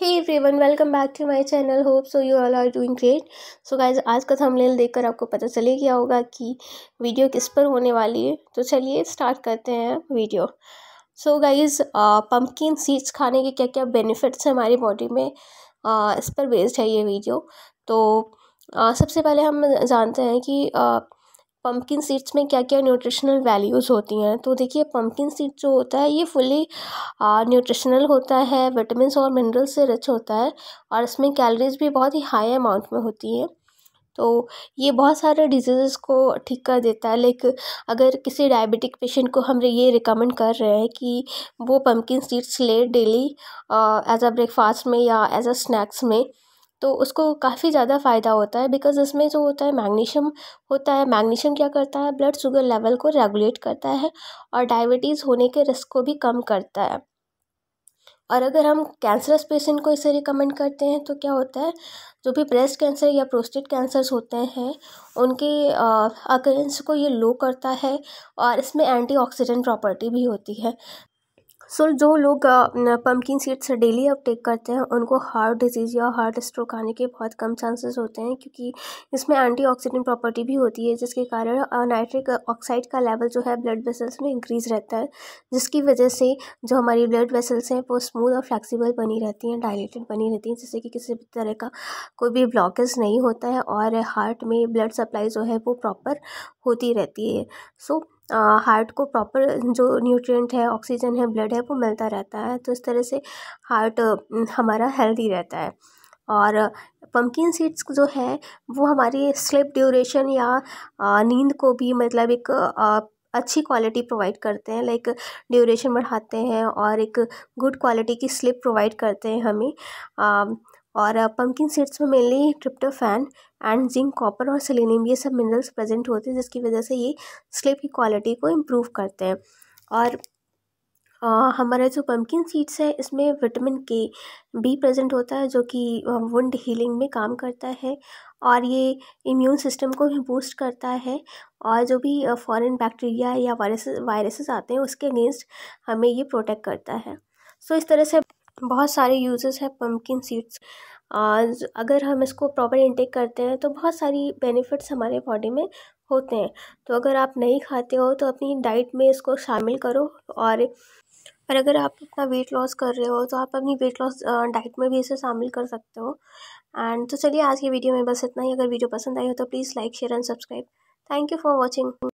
hey everyone welcome back to my channel hope so you all are doing great so guys आज का thumbnail देखकर आपको पता चले गया होगा कि वीडियो किस पर होने वाली है तो चलिए स्टार्ट करते हैं video so guys pumpkin seeds खाने के क्या क्या बेनिफिट्स हैं हमारी बॉडी में uh, इस पर बेस्ड है ये वीडियो तो uh, सबसे पहले हम जानते हैं कि uh, पम्पकिन सीड्स में क्या क्या न्यूट्रिशनल वैल्यूज़ होती हैं तो देखिए पम्पकिन सीड्स जो होता है ये फुली न्यूट्रिशनल होता है विटामिन और मिनरल से रिच होता है और इसमें कैलोरीज भी बहुत ही हाई अमाउंट में होती हैं तो ये बहुत सारे डिजीज़ को ठीक कर देता है लाइक अगर किसी डायबिटिक पेशेंट को हम ये रिकमेंड कर रहे हैं कि वो पम्पकिन सीड्स ले डेली एज अ ब्रेकफास्ट में या एज अ स्नैक्स में तो उसको काफ़ी ज़्यादा फ़ायदा होता है बिकॉज़ इसमें जो होता है मैग्नीशियम होता है मैग्नीशियम क्या करता है ब्लड शुगर लेवल को रेगुलेट करता है और डायबिटीज़ होने के रिस्क को भी कम करता है और अगर हम कैंसरस पेशेंट को इसे रिकमेंड करते हैं तो क्या होता है जो भी ब्रेस्ट कैंसर या प्रोस्टेट कैंसर्स होते हैं उनके अकरेंस को ये लो करता है और इसमें एंटीऑक्सीडेंट प्रॉपर्टी भी होती है सो जो लोग पम्पकिन सीड्स डेली अपटेक करते हैं उनको हार्ट डिजीज़ या हार्ट स्ट्रोक आने के बहुत कम चांसेस होते हैं क्योंकि इसमें एंटीऑक्सीडेंट प्रॉपर्टी भी होती है जिसके कारण नाइट्रिक ऑक्साइड का लेवल जो है ब्लड वेसल्स में इंक्रीज़ रहता है जिसकी वजह से जो हमारी ब्लड वेसल्स हैं वो स्मूथ और फ्लैक्सीबल बनी रहती हैं डायलेटेड बनी रहती हैं जिससे कि किसी भी तरह का कोई भी ब्लॉकेज नहीं होता है और हार्ट में ब्लड सप्लाई जो है वो प्रॉपर होती रहती है सो so, हार्ट को प्रॉपर जो न्यूट्रिएंट है ऑक्सीजन है ब्लड है वो मिलता रहता है तो इस तरह से हार्ट हमारा हेल्दी रहता है और पम्पकिन सीड्स जो है वो हमारी स्लिप ड्यूरेशन या नींद को भी मतलब एक अच्छी क्वालिटी प्रोवाइड करते हैं लाइक ड्यूरेशन बढ़ाते हैं और एक गुड क्वालिटी की स्लिप प्रोवाइड करते हैं हमें और पम्पकिन सीड्स में mainly tryptophan and zinc copper और सेलेनियम ये सब मिनरल्स प्रेजेंट होते हैं जिसकी वजह से ये स्लिप की क्वालिटी को इम्प्रूव करते हैं और आ, हमारे जो पम्पकिन सीड्स है इसमें विटामिन के बी प्रेजेंट होता है जो कि वुंड हीलिंग में काम करता है और ये इम्यून सिस्टम को भी बूस्ट करता है और जो भी फॉरेन बैक्टीरिया या वायरस वायरसेस आते हैं उसके अगेंस्ट हमें ये प्रोटेक्ट करता है सो so, इस तरह से बहुत सारे यूज़ेस हैं पम्पकिन सीड्स अगर हम इसको प्रॉपर इंटेक करते हैं तो बहुत सारी बेनिफिट्स हमारे बॉडी में होते हैं तो अगर आप नहीं खाते हो तो अपनी डाइट में इसको शामिल करो और और अगर आप अपना वेट लॉस कर रहे हो तो आप अपनी वेट लॉस डाइट में भी इसे शामिल कर सकते हो एंड तो चलिए आज की वीडियो में बस इतना ही अगर वीडियो पसंद आई हो तो please like share and subscribe thank you for watching